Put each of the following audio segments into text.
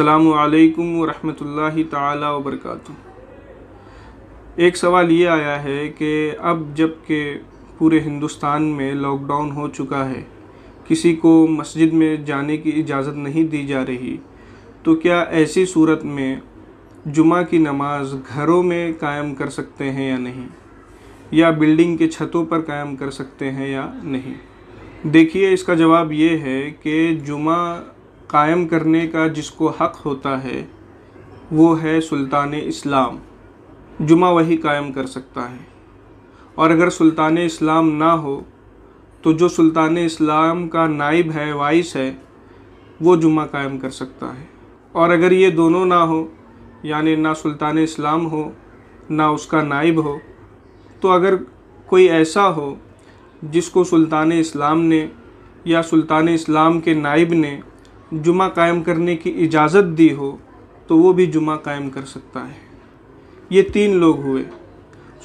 असलकम वरहमल ताली एक सवाल ये आया है कि अब जब के पूरे हिंदुस्तान में लॉकडाउन हो चुका है किसी को मस्जिद में जाने की इजाज़त नहीं दी जा रही तो क्या ऐसी सूरत में जुमा की नमाज़ घरों में कायम कर सकते हैं या नहीं या बिल्डिंग के छतों पर कायम कर सकते हैं या नहीं देखिए इसका जवाब ये है कि जुमा कायम करने का जिसको हक़ होता है वो है सुल्तान इस्लाम जुमा वही कायम कर सकता है और अगर सुल्तान इस्लाम ना हो तो जो सुल्तान इस्लाम का नाइब है वाइस है वो जुमा कायम कर सकता है और अगर ये दोनों ना हो यानी ना सुल्तान इस्लाम हो ना उसका नाइब हो तो अगर कोई ऐसा हो जिसको सुल्तान इस्लाम ने या सुल्तान इस्लाम के नाइब ने जुमा कायम करने की इजाज़त दी हो तो वो भी जुमा कायम कर सकता है ये तीन लोग हुए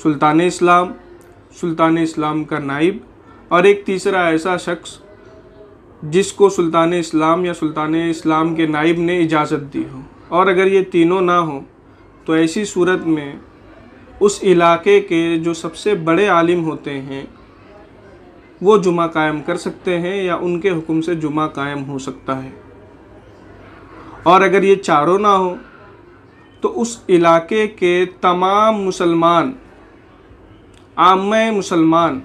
सुल्तान इस्लाम सुल्तान इस्लाम का नाइब और एक तीसरा ऐसा शख्स जिसको सुल्तान इस्लाम या सुल्तान इस्लाम के नाइब ने इजाज़त दी हो और अगर ये तीनों ना हो तो ऐसी सूरत में उस इलाके के जो सबसे बड़े आलिम होते हैं वो जुमा कायम कर सकते हैं या उनके हुक्म से जुमा कायम हो सकता है और अगर ये चारों ना हो तो उस इलाके के तमाम मुसलमान आम मुसलमान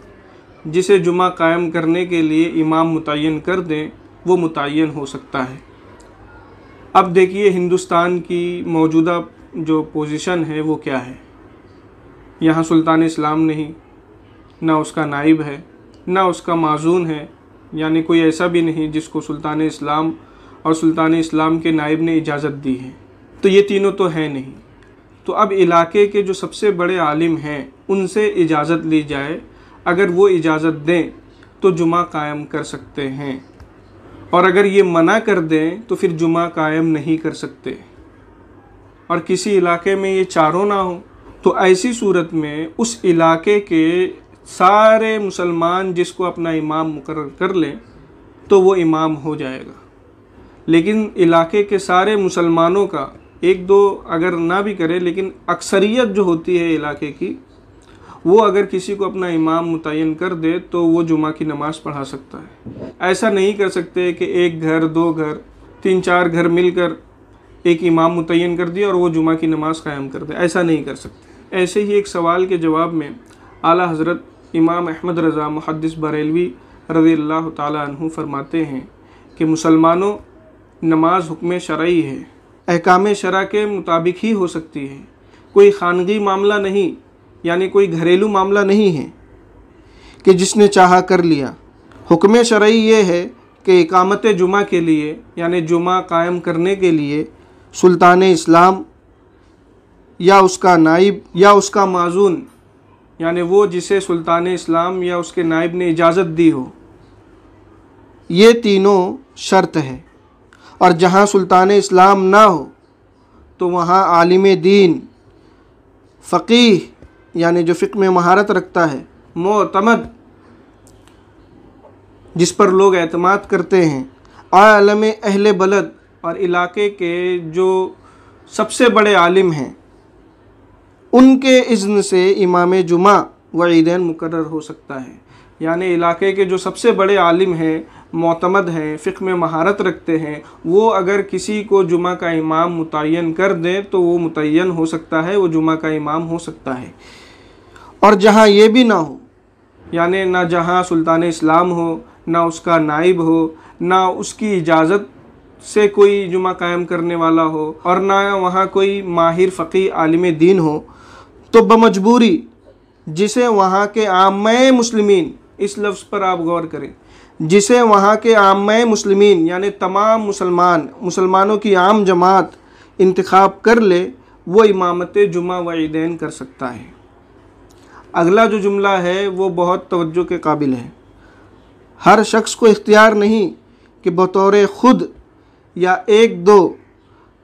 जिसे जुमा कायम करने के लिए इमाम मुतन कर दें वो मुतन हो सकता है अब देखिए हिंदुस्तान की मौजूदा जो पोजीशन है वो क्या है यहाँ सुल्तान इस्लाम नहीं ना उसका नाइब है ना उसका माजून है यानी कोई ऐसा भी नहीं जिसको सुल्तान इस्लाम और सुल्तान इस्लाम के नायब ने इजाज़त दी है तो ये तीनों तो हैं नहीं तो अब इलाके के जो सबसे बड़े आलिम हैं उनसे इजाज़त ली जाए अगर वो इजाज़त दें तो जुमा कायम कर सकते हैं और अगर ये मना कर दें तो फिर जुमा कायम नहीं कर सकते और किसी इलाके में ये चारों ना हो तो ऐसी सूरत में उस इलाके के सारे मुसलमान जिसको अपना इमाम मुकर कर लें तो वो इमाम हो जाएगा लेकिन इलाके के सारे मुसलमानों का एक दो अगर ना भी करे लेकिन अक्सरियत जो होती है इलाके की वो अगर किसी को अपना इमाम मुतन कर दे तो वो जुमा की नमाज़ पढ़ा सकता है ऐसा नहीं कर सकते कि एक घर दो घर तीन चार घर मिलकर एक इमाम मुतन कर दिया और वो जुमा की नमाज़ क़ायम कर दे ऐसा नहीं कर सकते ऐसे ही एक सवाल के जवाब में आला हज़रत इमाम अहमद रज़ा मुहदस बरेलवी रज़ी अल्लाह तु फरमाते हैं कि मुसलमानों नमाज हुक्म शरा है अहकाम शरा के मुताबिक ही हो सकती है कोई खानगी मामला नहीं यानी कोई घरेलू मामला नहीं है कि जिसने चाहा कर लिया हुक्म शरा ये है कि इकामत जुमा के लिए यानि जुमा कायम करने के लिए सुल्तान इस्लाम या उसका नाइब या उसका माजून यानि वो जिसे सुल्तान इस्लाम या उसके नाइब ने इजाज़त दी हो ये तीनों शर्त है और जहाँ सुल्तान इस्लाम ना हो तो वहाँ आलिम दीन फ़कीह यानि जो फ़िक में महारत रखता है मोतमद जिस पर लोग अतमाद करते हैं आलम अहल बलद और इलाके के जो सबसे बड़े आलिम हैं उनके इज़्न से इमाम जुमा व ईदैन मुकर हो सकता है यानि इलाके के जो सबसे बड़े आलिम हैं मतमद हैं फ़िक में महारत रखते हैं वो अगर किसी को जुमा का इमाम मुतन कर दें तो वो मुतन हो सकता है वो जुमा का इमाम हो सकता है और जहाँ ये भी ना हो यानि ना जहाँ सुल्तान इस्लाम हो ना उसका नाइब हो ना उसकी इजाज़त से कोई जुमा कायम करने वाला हो और ना वहाँ कोई माहिर फ़कीर आलम दीन हो तो बमजबूरी जिसे वहाँ के आम मुसलमान इस लफ्ज़ पर आप गौर करें जिसे वहाँ के आम मुसलमिन यानि तमाम मुसलमान मुसलमानों की आम जमात इंतखब कर ले वो इमामत जुमा वईदैन कर सकता है अगला जो जुमला है वो बहुत तवज्जो के काबिल है हर शख्स को इख्तियार नहीं कि बतौर ख़ुद या एक दो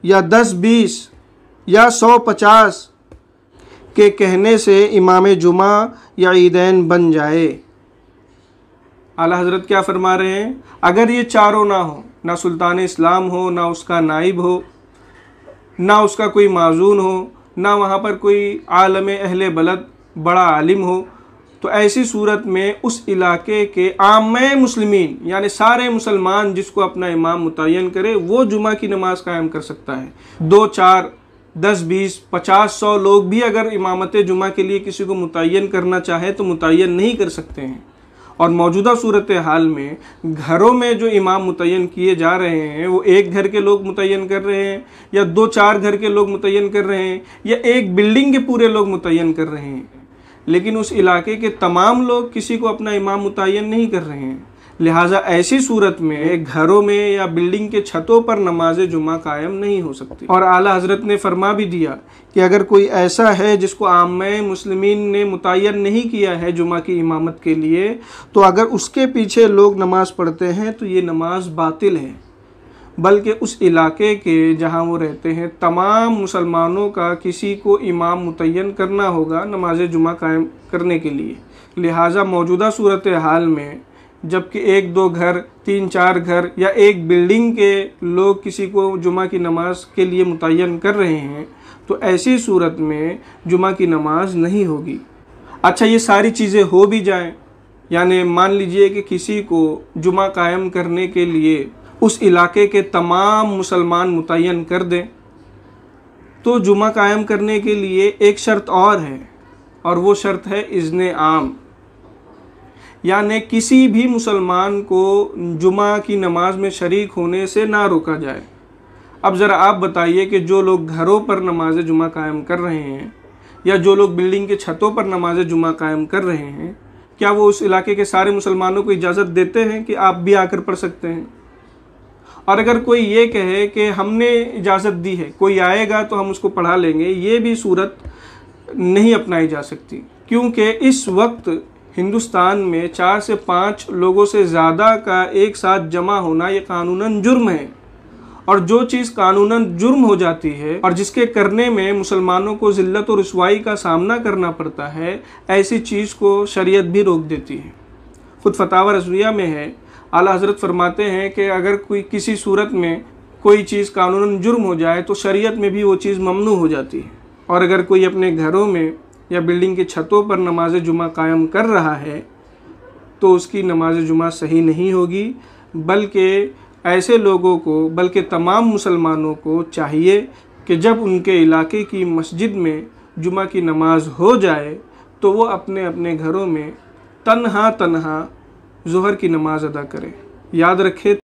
या दस बीस या सौ पचास के कहने से इमाम जुमा या ईदेन बन जाए आला हज़रत क्या फरमा रहे हैं अगर ये चारों ना हो ना सुल्तान इस्लाम हो ना उसका नाइब हो ना उसका कोई माजून हो ना वहाँ पर कोई आलम अहल बलद बड़ा आलिम हो तो ऐसी सूरत में उस इलाके के आम मुसलमिन यानि सारे मुसलमान जिसको अपना इमाम मुतन करे वो जुमा की नमाज़ कायम कर सकता है दो चार दस बीस पचास सौ लोग भी अगर इमामत जुमा के लिए किसी को मुतन करना चाहे तो मुतन नहीं कर सकते हैं और मौजूदा सूरत हाल में घरों में जो इमाम मुतन किए जा रहे हैं वो एक घर के लोग मुतन कर रहे हैं या दो चार घर के लोग मुतन कर रहे हैं या एक बिल्डिंग के पूरे लोग मुतन कर रहे हैं लेकिन उस इलाके के तमाम लोग किसी को अपना इमाम मुतन नहीं कर रहे हैं लिहाजा ऐसी सूरत में घरों में या बिल्डिंग के छतों पर नमाज जुमा कायम नहीं हो सकती और आला हजरत ने फरमा भी दिया कि अगर कोई ऐसा है जिसको आम मुस्लिमीन ने मुतन नहीं किया है जुमा की इमामत के लिए तो अगर उसके पीछे लोग नमाज़ पढ़ते हैं तो ये नमाज बातिल है बल्कि उस इलाके के जहां वो रहते हैं तमाम मुसलमानों का किसी को इमाम मुतन करना होगा नमाज जुमा कायम करने के लिए लिहाजा मौजूदा सूरत हाल में जबकि एक दो घर तीन चार घर या एक बिल्डिंग के लोग किसी को जुमा की नमाज के लिए मुतन कर रहे हैं तो ऐसी सूरत में जुमा की नमाज नहीं होगी अच्छा ये सारी चीज़ें हो भी जाएं यानी मान लीजिए कि किसी को जुमा कायम करने के लिए उस इलाके के तमाम मुसलमान मुतन कर दें तो जुमा कायम करने के लिए एक शर्त और है और वो शर्त है इज़न आम यानि किसी भी मुसलमान को जुमा की नमाज में शरीक होने से ना रोका जाए अब ज़रा आप बताइए कि जो लोग घरों पर नमाज जुमा कायम कर रहे हैं या जो लोग बिल्डिंग के छतों पर नमाज जुमा कायम कर रहे हैं क्या वो उस इलाके के सारे मुसलमानों को इजाज़त देते हैं कि आप भी आकर पढ़ सकते हैं और अगर कोई ये कहे कि हमने इजाज़त दी है कोई आएगा तो हम उसको पढ़ा लेंगे ये भी सूरत नहीं अपनाई जा सकती क्योंकि इस वक्त हिंदुस्तान में चार से पाँच लोगों से ज़्यादा का एक साथ जमा होना ये कानूनन जुर्म है और जो चीज़ कानूनन जुर्म हो जाती है और जिसके करने में मुसलमानों को ज़िल्लत और रसवाई का सामना करना पड़ता है ऐसी चीज़ को शरीयत भी रोक देती है ख़ुद फतावर रसविया में है आला हजरत फरमाते हैं कि अगर कोई किसी सूरत में कोई चीज़ कानूनन जुर्म हो जाए तो शरीयत में भी वो चीज़ ममनू हो जाती है और अगर कोई अपने घरों में या बिल्डिंग की छतों पर नमाज जुमा कायम कर रहा है तो उसकी नमाज जुमा सही नहीं होगी बल्कि ऐसे लोगों को बल्कि तमाम मुसलमानों को चाहिए कि जब उनके इलाके की मस्जिद में जुमा की नमाज हो जाए तो वो अपने अपने घरों में तनहा तनहा जहर की नमाज़ अदा करें याद रखें